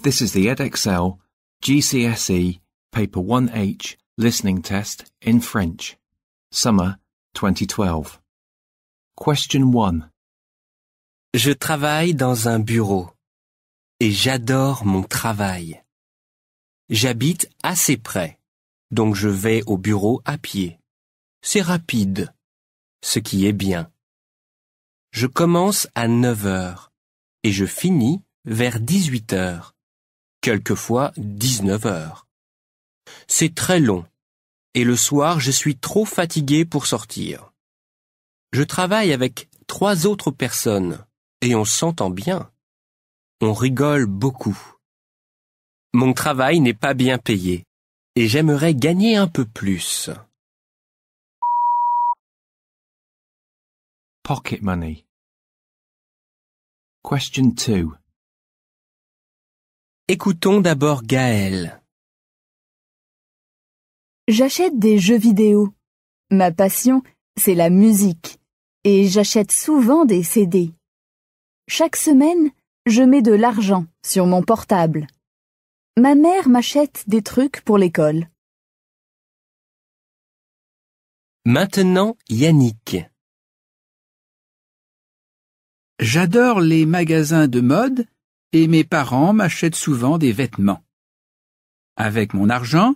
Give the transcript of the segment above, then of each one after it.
This is the EdXL GCSE Paper 1H Listening Test in French, Summer 2012. Question 1. Je travaille dans un bureau et j'adore mon travail. J'habite assez près, donc je vais au bureau à pied. C'est rapide, ce qui est bien. Je commence à 9 heures et je finis vers 18 heures quelquefois 19 heures. C'est très long, et le soir je suis trop fatigué pour sortir. Je travaille avec trois autres personnes, et on s'entend bien. On rigole beaucoup. Mon travail n'est pas bien payé, et j'aimerais gagner un peu plus. Pocket money. Question 2. Écoutons d'abord Gaël. J'achète des jeux vidéo. Ma passion, c'est la musique. Et j'achète souvent des CD. Chaque semaine, je mets de l'argent sur mon portable. Ma mère m'achète des trucs pour l'école. Maintenant, Yannick. J'adore les magasins de mode et mes parents m'achètent souvent des vêtements. Avec mon argent,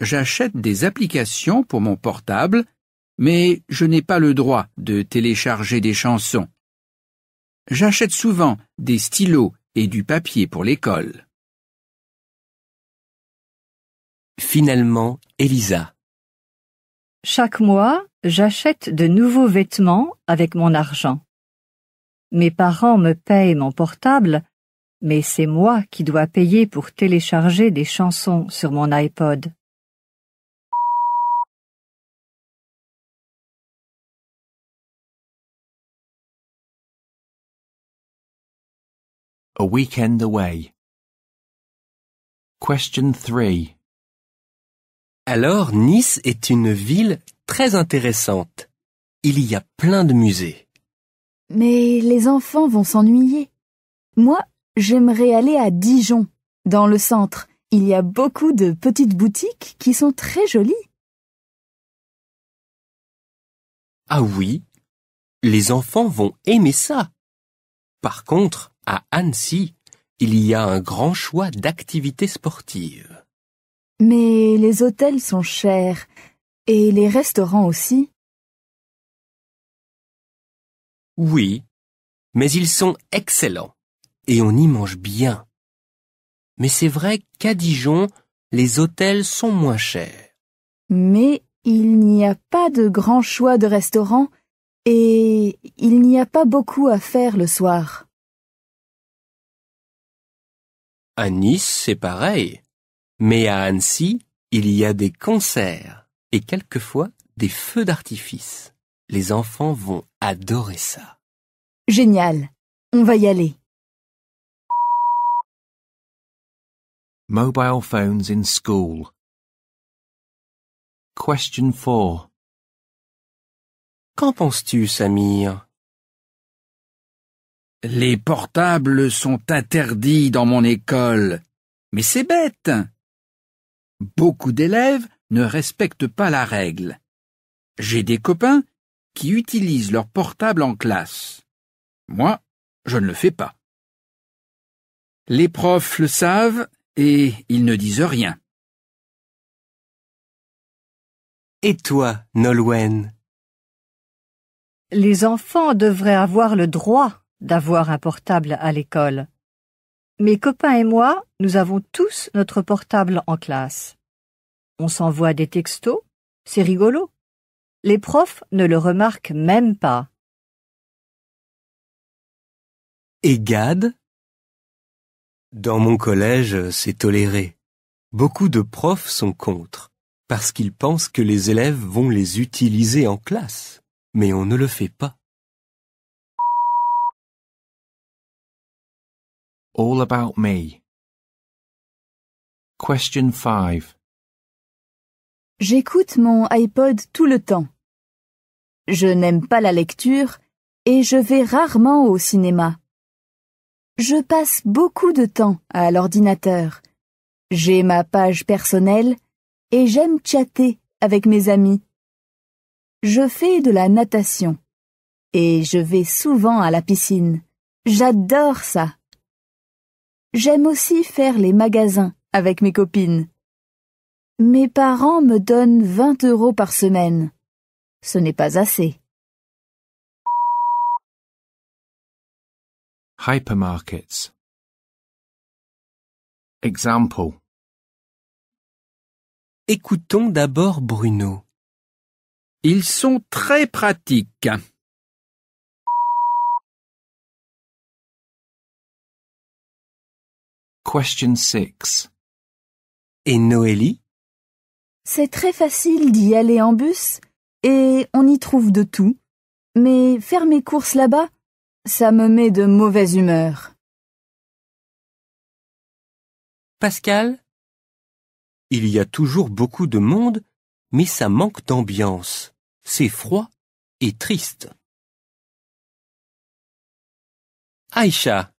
j'achète des applications pour mon portable, mais je n'ai pas le droit de télécharger des chansons. J'achète souvent des stylos et du papier pour l'école. Finalement, Elisa. Chaque mois, j'achète de nouveaux vêtements avec mon argent. Mes parents me payent mon portable mais c'est moi qui dois payer pour télécharger des chansons sur mon iPod. A weekend away. Question 3. Alors, Nice est une ville très intéressante. Il y a plein de musées. Mais les enfants vont s'ennuyer. Moi, J'aimerais aller à Dijon, dans le centre. Il y a beaucoup de petites boutiques qui sont très jolies. Ah oui, les enfants vont aimer ça. Par contre, à Annecy, il y a un grand choix d'activités sportives. Mais les hôtels sont chers, et les restaurants aussi. Oui, mais ils sont excellents et on y mange bien. Mais c'est vrai qu'à Dijon, les hôtels sont moins chers. Mais il n'y a pas de grand choix de restaurants et il n'y a pas beaucoup à faire le soir. À Nice, c'est pareil. Mais à Annecy, il y a des concerts et quelquefois des feux d'artifice. Les enfants vont adorer ça. Génial. On va y aller. Mobile phones in school. Question 4. Qu'en penses-tu, Samir Les portables sont interdits dans mon école. Mais c'est bête. Beaucoup d'élèves ne respectent pas la règle. J'ai des copains qui utilisent leur portable en classe. Moi, je ne le fais pas. Les profs le savent et ils ne disent rien. Et toi, Nolwenn Les enfants devraient avoir le droit d'avoir un portable à l'école. Mes copains et moi, nous avons tous notre portable en classe. On s'envoie des textos, c'est rigolo. Les profs ne le remarquent même pas. Et Gad dans mon collège, c'est toléré. Beaucoup de profs sont contre, parce qu'ils pensent que les élèves vont les utiliser en classe, mais on ne le fait pas. All about me. Question 5. J'écoute mon iPod tout le temps. Je n'aime pas la lecture et je vais rarement au cinéma. Je passe beaucoup de temps à l'ordinateur. J'ai ma page personnelle et j'aime chatter avec mes amis. Je fais de la natation et je vais souvent à la piscine. J'adore ça. J'aime aussi faire les magasins avec mes copines. Mes parents me donnent 20 euros par semaine. Ce n'est pas assez. hypermarkets. Écoutons d'abord Bruno. Ils sont très pratiques. Question 6. Et Noélie C'est très facile d'y aller en bus et on y trouve de tout. Mais faire mes courses là-bas, ça me met de mauvaise humeur. Pascal Il y a toujours beaucoup de monde, mais ça manque d'ambiance. C'est froid et triste. Aïcha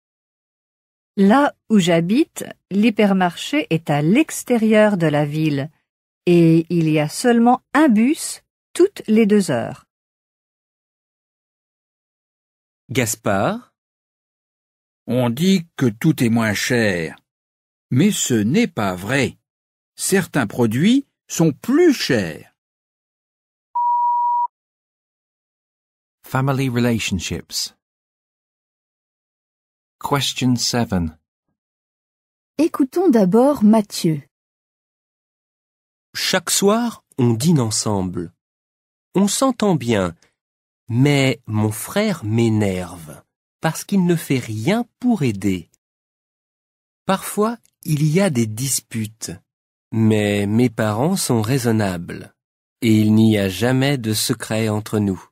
Là où j'habite, l'hypermarché est à l'extérieur de la ville et il y a seulement un bus toutes les deux heures. Gaspard On dit que tout est moins cher, mais ce n'est pas vrai. Certains produits sont plus chers. Family relationships. Question 7. Écoutons d'abord Mathieu. Chaque soir, on dîne ensemble. On s'entend bien mais mon frère m'énerve parce qu'il ne fait rien pour aider. Parfois, il y a des disputes, mais mes parents sont raisonnables et il n'y a jamais de secret entre nous.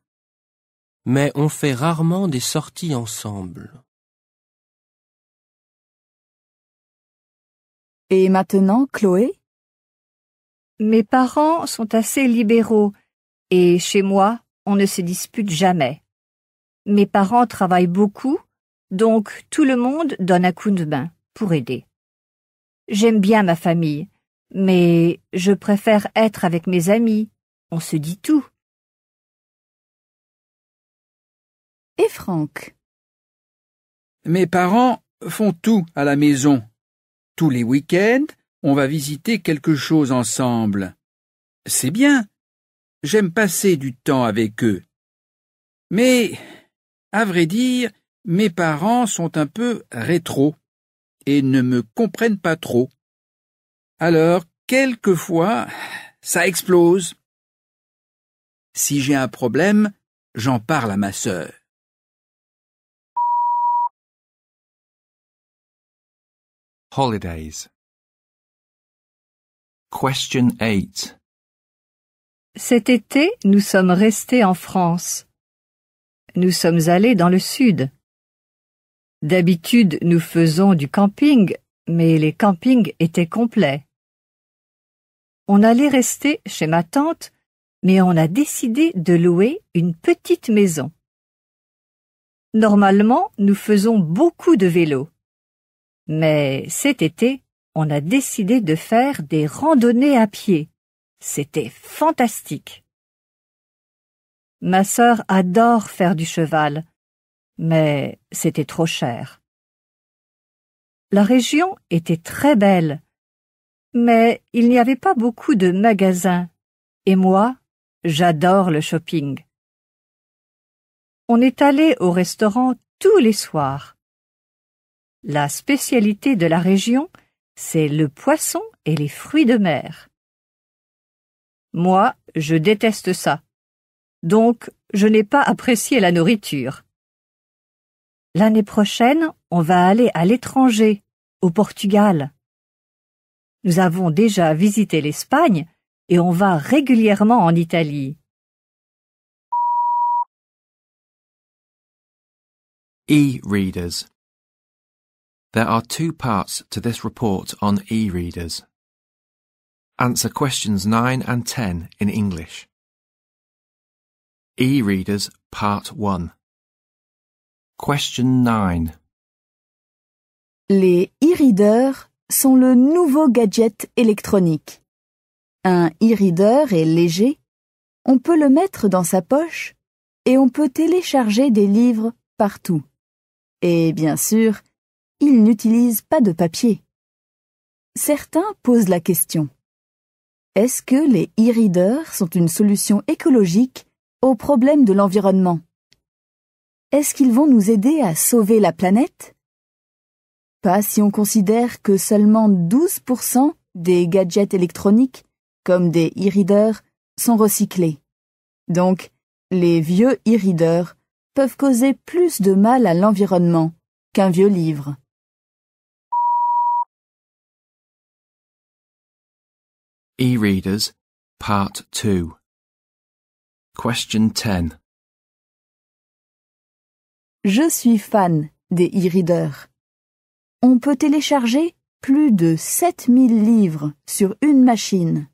Mais on fait rarement des sorties ensemble. Et maintenant, Chloé Mes parents sont assez libéraux, et chez moi, on ne se dispute jamais. Mes parents travaillent beaucoup, donc tout le monde donne un coup de main pour aider. J'aime bien ma famille, mais je préfère être avec mes amis. On se dit tout. Et Franck Mes parents font tout à la maison. Tous les week-ends, on va visiter quelque chose ensemble. C'est bien, j'aime passer du temps avec eux. Mais, à vrai dire, mes parents sont un peu rétro et ne me comprennent pas trop. Alors, quelquefois, ça explose. Si j'ai un problème, j'en parle à ma sœur. Holidays. Question 8. Cet été, nous sommes restés en France. Nous sommes allés dans le sud. D'habitude, nous faisons du camping, mais les campings étaient complets. On allait rester chez ma tante, mais on a décidé de louer une petite maison. Normalement, nous faisons beaucoup de vélo. Mais cet été, on a décidé de faire des randonnées à pied. C'était fantastique. Ma sœur adore faire du cheval, mais c'était trop cher. La région était très belle, mais il n'y avait pas beaucoup de magasins, et moi, j'adore le shopping. On est allé au restaurant tous les soirs. La spécialité de la région, c'est le poisson et les fruits de mer. Moi, je déteste ça. Donc, je n'ai pas apprécié la nourriture. L'année prochaine, on va aller à l'étranger, au Portugal. Nous avons déjà visité l'Espagne et on va régulièrement en Italie. E-readers. There are two parts to this report on e-readers. Answer questions 9 and 10 in English. E-readers Part 1 Question 9 Les e-readers sont le nouveau gadget électronique. Un e-reader est léger, on peut le mettre dans sa poche et on peut télécharger des livres partout. Et bien sûr, il n'utilise pas de papier. Certains posent la question. Est-ce que les e-readers sont une solution écologique au problème de l'environnement Est-ce qu'ils vont nous aider à sauver la planète Pas si on considère que seulement 12% des gadgets électroniques, comme des e-readers, sont recyclés. Donc, les vieux e-readers peuvent causer plus de mal à l'environnement qu'un vieux livre. E-Readers, Part 2. Question 10. Je suis fan des e-readers. On peut télécharger plus de 7000 livres sur une machine.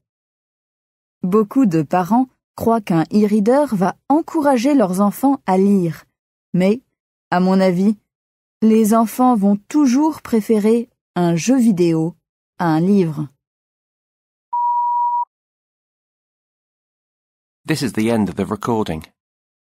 Beaucoup de parents croient qu'un e-reader va encourager leurs enfants à lire. Mais, à mon avis, les enfants vont toujours préférer un jeu vidéo à un livre. This is the end of the recording.